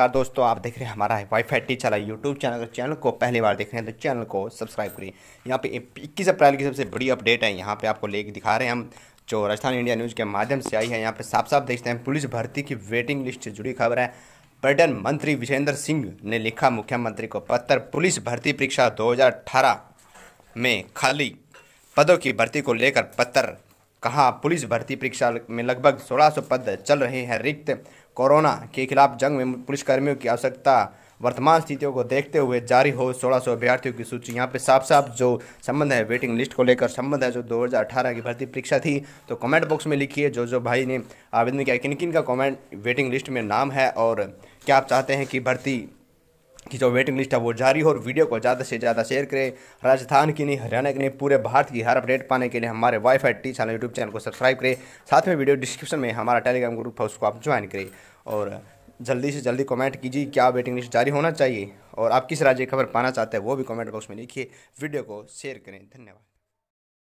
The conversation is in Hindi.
नमस्कार दोस्तों आप देख रहे हैं हमारा वाई फाई टी चला यूट्यूब चैनल अगर चैनल को पहली बार देख रहे हैं तो चैनल को सब्सक्राइब करिए यहाँ पे इक्कीस अप्रैल की सबसे बड़ी अपडेट है यहाँ पे आपको लेके दिखा रहे हैं हम जो राजस्थान इंडिया न्यूज़ के माध्यम से आई है यहाँ पे साफ साफ देखते हैं पुलिस भर्ती की वेटिंग लिस्ट से जुड़ी खबर है पर्यटन मंत्री विजेंद्र सिंह ने लिखा मुख्यमंत्री को पत्र पुलिस भर्ती परीक्षा दो में खाली पदों की भर्ती को लेकर पत्र कहा पुलिस भर्ती परीक्षा में लगभग सोलह पद चल रहे हैं रिक्त कोरोना के खिलाफ जंग में पुलिसकर्मियों की आवश्यकता वर्तमान स्थितियों को देखते हुए जारी हो सोलह सौ अभ्यर्थियों की सूची यहाँ पे साफ साफ जो संबंध है वेटिंग लिस्ट को लेकर संबंध है जो 2018 की भर्ती परीक्षा थी तो कमेंट बॉक्स में लिखिए जो जो भाई ने आवेदन किया किन किन का कमेंट वेटिंग लिस्ट में नाम है और क्या आप चाहते हैं कि भर्ती की जो वेटिंग लिस्ट है वो जारी हो और वीडियो को ज़्यादा से ज़्यादा शेयर करें राजस्थान की नहीं हरियाणा की नहीं पूरे भारत की हर अपडेट पाने के लिए हमारे wifi T channel YouTube channel को सब्सक्राइब करें साथ में वीडियो डिस्क्रिप्शन में हमारा टेलीग्राम ग्रुप है उसको आप ज्वाइन करें और जल्दी से जल्दी कमेंट कीजिए क्या वेटिंग लिस्ट जारी होना चाहिए और आप किस राज्य की खबर पाना चाहते हैं वो भी कमेंट बॉक्स में लिखिए वीडियो को शेयर करें धन्यवाद